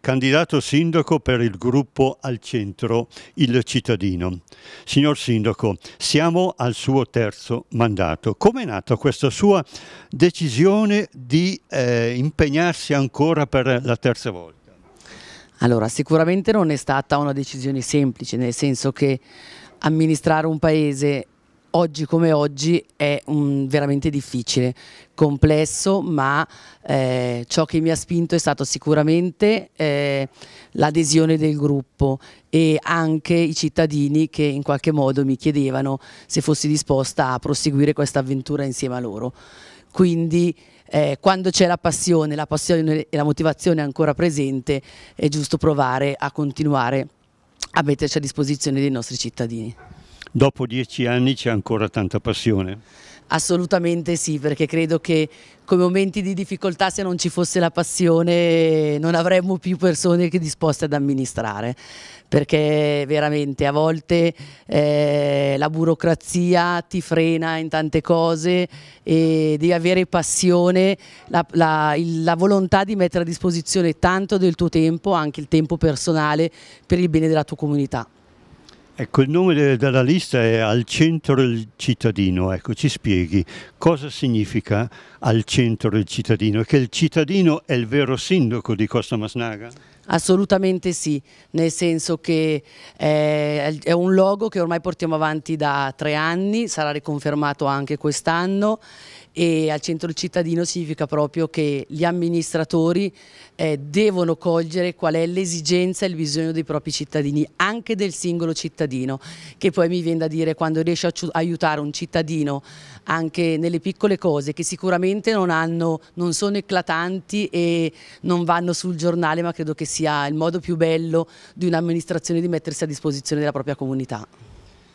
candidato sindaco per il gruppo al centro Il Cittadino. Signor Sindaco, siamo al suo terzo mandato. come è nata questa sua decisione di eh, impegnarsi ancora per la terza volta? Allora, sicuramente non è stata una decisione semplice, nel senso che amministrare un paese oggi come oggi è un, mm, veramente difficile, complesso, ma eh, ciò che mi ha spinto è stato sicuramente eh, l'adesione del gruppo e anche i cittadini che in qualche modo mi chiedevano se fossi disposta a proseguire questa avventura insieme a loro. Quindi eh, quando c'è la passione, la passione e la motivazione ancora presente è giusto provare a continuare a metterci a disposizione dei nostri cittadini dopo dieci anni c'è ancora tanta passione? Assolutamente sì, perché credo che con momenti di difficoltà se non ci fosse la passione non avremmo più persone che disposte ad amministrare, perché veramente a volte eh, la burocrazia ti frena in tante cose e devi avere passione, la, la, il, la volontà di mettere a disposizione tanto del tuo tempo, anche il tempo personale per il bene della tua comunità. Ecco, il nome della lista è Al centro il cittadino, ecco, ci spieghi cosa significa al centro il cittadino, che il cittadino è il vero sindaco di Costa Masnaga? Assolutamente sì, nel senso che eh, è un logo che ormai portiamo avanti da tre anni, sarà riconfermato anche quest'anno e al centro del cittadino significa proprio che gli amministratori eh, devono cogliere qual è l'esigenza e il bisogno dei propri cittadini, anche del singolo cittadino, che poi mi viene da dire quando riesce a aiutare un cittadino anche nelle piccole cose che sicuramente non, hanno, non sono eclatanti e non vanno sul giornale ma credo che sia il modo più bello di un'amministrazione di mettersi a disposizione della propria comunità.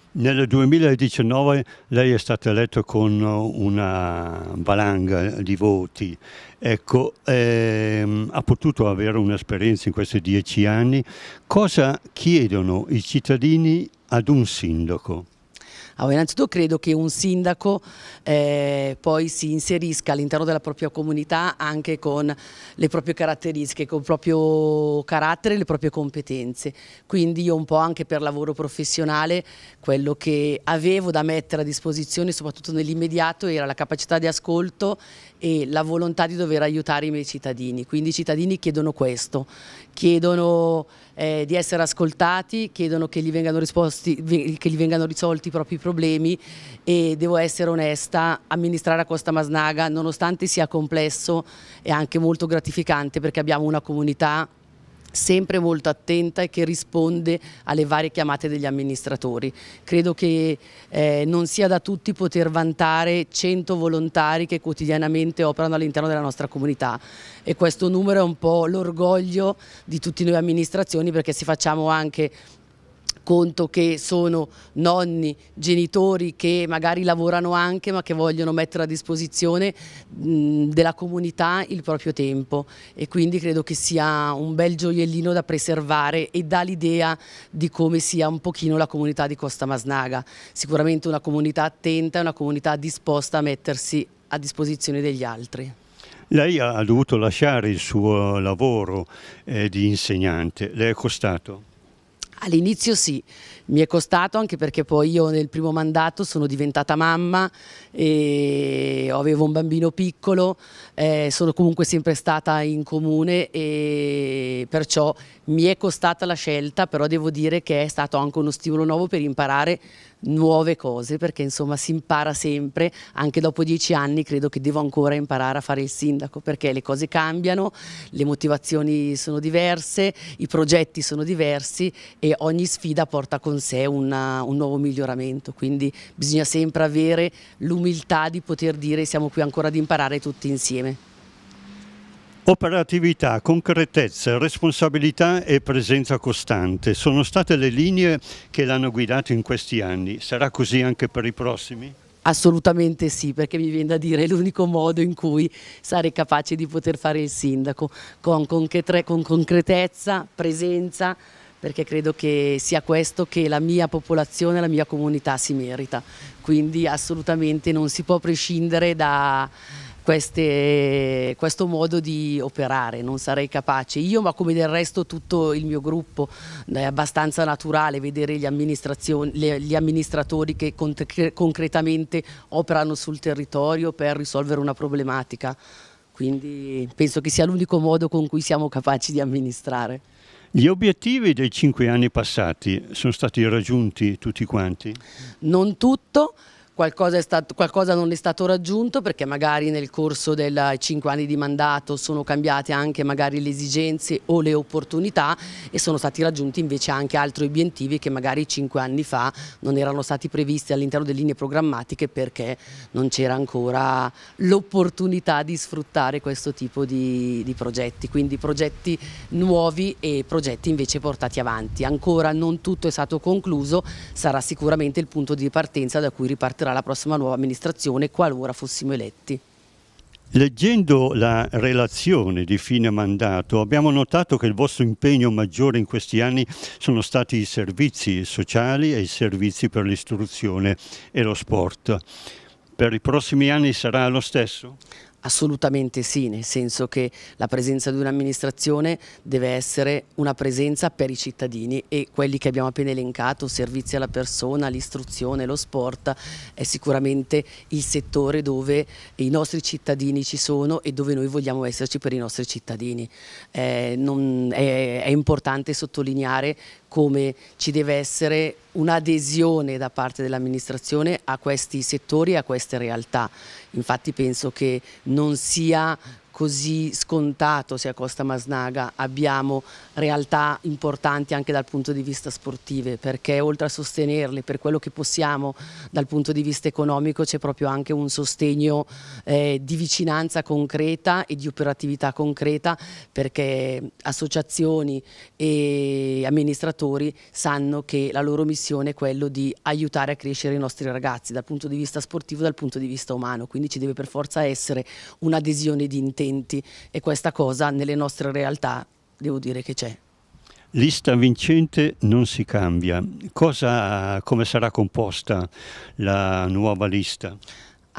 Nel 2019 lei è stata eletta con una valanga di voti, ecco, ehm, ha potuto avere un'esperienza in questi dieci anni. Cosa chiedono i cittadini ad un sindaco? Allora, innanzitutto credo che un sindaco eh, poi si inserisca all'interno della propria comunità anche con le proprie caratteristiche, con il proprio carattere e le proprie competenze. Quindi io un po' anche per lavoro professionale quello che avevo da mettere a disposizione soprattutto nell'immediato era la capacità di ascolto e la volontà di dover aiutare i miei cittadini. Quindi i cittadini chiedono questo, chiedono eh, di essere ascoltati, chiedono che gli, risposti, che gli, vengano risolti i propri problemi e devo essere onesta, amministrare a Costa Masnaga nonostante sia complesso è anche molto gratificante perché abbiamo una comunità sempre molto attenta e che risponde alle varie chiamate degli amministratori. Credo che eh, non sia da tutti poter vantare 100 volontari che quotidianamente operano all'interno della nostra comunità e questo numero è un po' l'orgoglio di tutti noi amministrazioni perché se facciamo anche conto che sono nonni, genitori che magari lavorano anche ma che vogliono mettere a disposizione della comunità il proprio tempo e quindi credo che sia un bel gioiellino da preservare e dà l'idea di come sia un pochino la comunità di Costa Masnaga, sicuramente una comunità attenta, una comunità disposta a mettersi a disposizione degli altri. Lei ha dovuto lasciare il suo lavoro eh, di insegnante, le è costato? All'inizio sì, mi è costato anche perché poi io nel primo mandato sono diventata mamma e avevo un bambino piccolo, eh, sono comunque sempre stata in comune e perciò mi è costata la scelta, però devo dire che è stato anche uno stimolo nuovo per imparare nuove cose perché insomma si impara sempre, anche dopo dieci anni credo che devo ancora imparare a fare il sindaco perché le cose cambiano, le motivazioni sono diverse, i progetti sono diversi e ogni sfida porta con sé una, un nuovo miglioramento, quindi bisogna sempre avere l'umiltà di poter dire siamo qui ancora ad imparare tutti insieme. Operatività, concretezza, responsabilità e presenza costante sono state le linee che l'hanno guidato in questi anni. Sarà così anche per i prossimi? Assolutamente sì, perché mi viene da dire è l'unico modo in cui sarei capace di poter fare il sindaco, con, con concretezza, presenza, perché credo che sia questo che la mia popolazione, la mia comunità si merita. Quindi assolutamente non si può prescindere da queste, questo modo di operare, non sarei capace. Io, ma come del resto tutto il mio gruppo, è abbastanza naturale vedere gli, gli amministratori che concretamente operano sul territorio per risolvere una problematica. Quindi penso che sia l'unico modo con cui siamo capaci di amministrare. Gli obiettivi dei cinque anni passati sono stati raggiunti tutti quanti? Non tutto qualcosa, stato, qualcosa non è stato raggiunto perché magari nel corso dei cinque anni di mandato sono cambiate anche magari le esigenze o le opportunità e sono stati raggiunti invece anche altri obiettivi che magari cinque anni fa non erano stati previsti all'interno delle linee programmatiche perché non c'era ancora l'opportunità di sfruttare questo tipo di, di progetti, quindi progetti nuovi e progetti invece portati avanti. Ancora non tutto è stato concluso, sarà sicuramente il punto di partenza da cui ripartirà sarà la prossima nuova amministrazione qualora fossimo eletti. Leggendo la relazione di fine mandato abbiamo notato che il vostro impegno maggiore in questi anni sono stati i servizi sociali e i servizi per l'istruzione e lo sport. Per i prossimi anni sarà lo stesso? Assolutamente sì, nel senso che la presenza di un'amministrazione deve essere una presenza per i cittadini e quelli che abbiamo appena elencato, servizi alla persona, l'istruzione, lo sport, è sicuramente il settore dove i nostri cittadini ci sono e dove noi vogliamo esserci per i nostri cittadini. Eh, non, è, è importante sottolineare come ci deve essere un'adesione da parte dell'amministrazione a questi settori e a queste realtà. Infatti penso che non sia così scontato sia Costa Masnaga, abbiamo realtà importanti anche dal punto di vista sportive perché oltre a sostenerle per quello che possiamo dal punto di vista economico c'è proprio anche un sostegno eh, di vicinanza concreta e di operatività concreta perché associazioni e amministratori sanno che la loro missione è quello di aiutare a crescere i nostri ragazzi dal punto di vista sportivo e dal punto di vista umano, quindi ci deve per forza essere un'adesione di intento talenti e questa cosa nelle nostre realtà devo dire che c'è. Lista vincente non si cambia. Cosa, come sarà composta la nuova lista?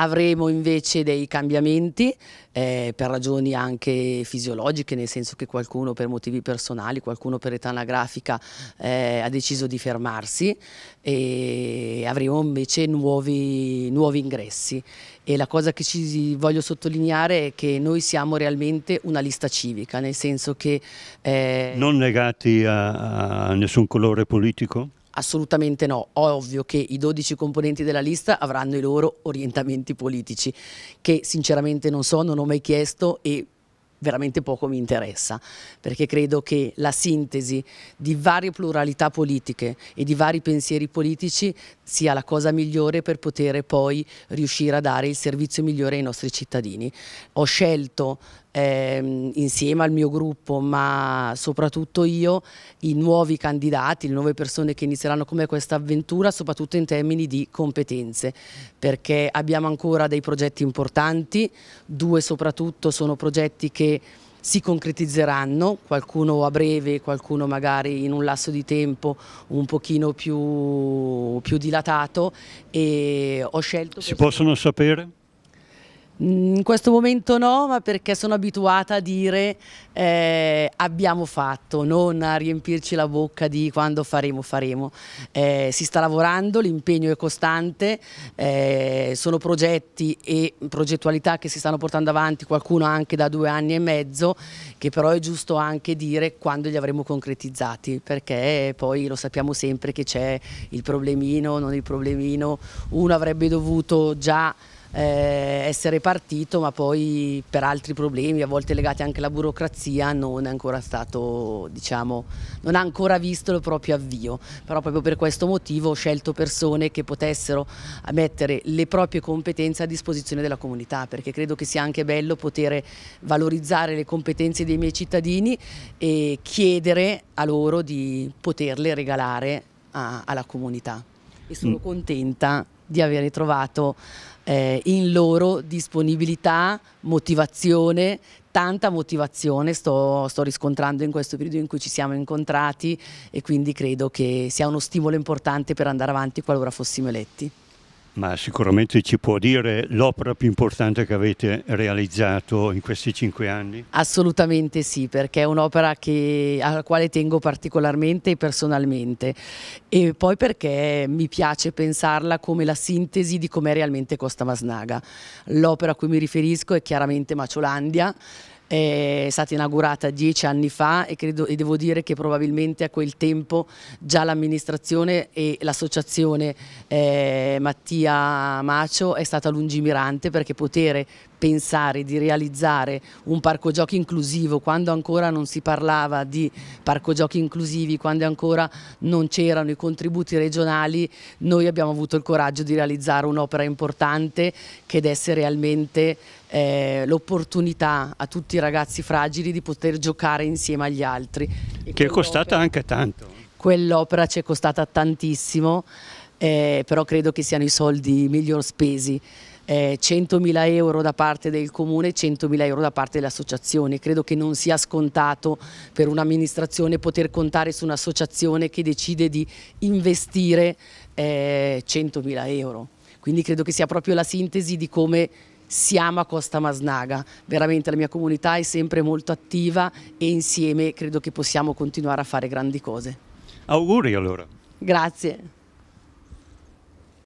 avremo invece dei cambiamenti eh, per ragioni anche fisiologiche, nel senso che qualcuno per motivi personali, qualcuno per età anagrafica eh, ha deciso di fermarsi e avremo invece nuovi, nuovi ingressi. E la cosa che ci voglio sottolineare è che noi siamo realmente una lista civica, nel senso che... Eh... Non legati a, a nessun colore politico? Assolutamente no, ovvio che i 12 componenti della lista avranno i loro orientamenti politici, che sinceramente non so, non ho mai chiesto e veramente poco mi interessa, perché credo che la sintesi di varie pluralità politiche e di vari pensieri politici sia la cosa migliore per poter poi riuscire a dare il servizio migliore ai nostri cittadini. Ho scelto ehm, insieme al mio gruppo, ma soprattutto io, i nuovi candidati, le nuove persone che inizieranno con me questa avventura, soprattutto in termini di competenze, perché abbiamo ancora dei progetti importanti, due soprattutto sono progetti che si concretizzeranno, qualcuno a breve, qualcuno magari in un lasso di tempo un pochino più, più dilatato e ho scelto... Si possono sapere? Mm, in questo momento no, ma perché sono abituata a dire eh, abbiamo fatto, non a riempirci la bocca di quando faremo, faremo. Eh, si sta lavorando, l'impegno è costante, eh, sono progetti e progettualità che si stanno portando avanti, qualcuno anche da due anni e mezzo, che però è giusto anche dire quando li avremo concretizzati, perché poi lo sappiamo sempre che c'è il problemino, non il problemino, uno avrebbe dovuto già eh, essere partito, ma poi per altri problemi, a volte legati anche alla burocrazia, non è ancora stato, diciamo, non ha ancora visto il proprio avvio. Però proprio per questo motivo ho scelto persone che potessero mettere le proprie competenze a disposizione della comunità, perché credo che sia anche bello poter valorizzare le competenze dei miei cittadini e chiedere a loro di poterle regalare a, alla comunità e sono mm. contenta di aver trovato eh, in loro disponibilità, motivazione, tanta motivazione sto, sto, riscontrando in questo periodo in cui ci siamo incontrati e quindi credo che sia uno stimolo importante per andare avanti qualora fossimo eletti ma sicuramente ci può dire l'opera più importante che avete realizzato in questi cinque anni? Assolutamente sì, perché è un'opera alla quale tengo particolarmente e personalmente e poi perché mi piace pensarla come la sintesi di com'è realmente Costa Masnaga. L'opera a cui mi riferisco è chiaramente Maciolandia, è stata inaugurata dieci anni fa e, credo, e devo dire che probabilmente a quel tempo già l'amministrazione e l'associazione eh, Mattia Macio è stata lungimirante perché potere pensare di realizzare un parco giochi inclusivo quando ancora non si parlava di parco giochi inclusivi, quando ancora non c'erano i contributi regionali, noi abbiamo avuto il coraggio di realizzare un'opera importante che desse realmente eh, l'opportunità a tutti i ragazzi fragili di poter giocare insieme agli altri. E che è costata anche tanto. Quell'opera ci è costata tantissimo, eh, però credo che siano i soldi miglior spesi eh, 100.000 euro da parte del comune e 100.000 euro da parte dell'associazione. Credo che non sia scontato per un'amministrazione poter contare su un'associazione che decide di investire eh, 100.000 euro. Quindi credo che sia proprio la sintesi di come siamo a Costa Masnaga, veramente la mia comunità è sempre molto attiva e insieme credo che possiamo continuare a fare grandi cose. Auguri allora. Grazie.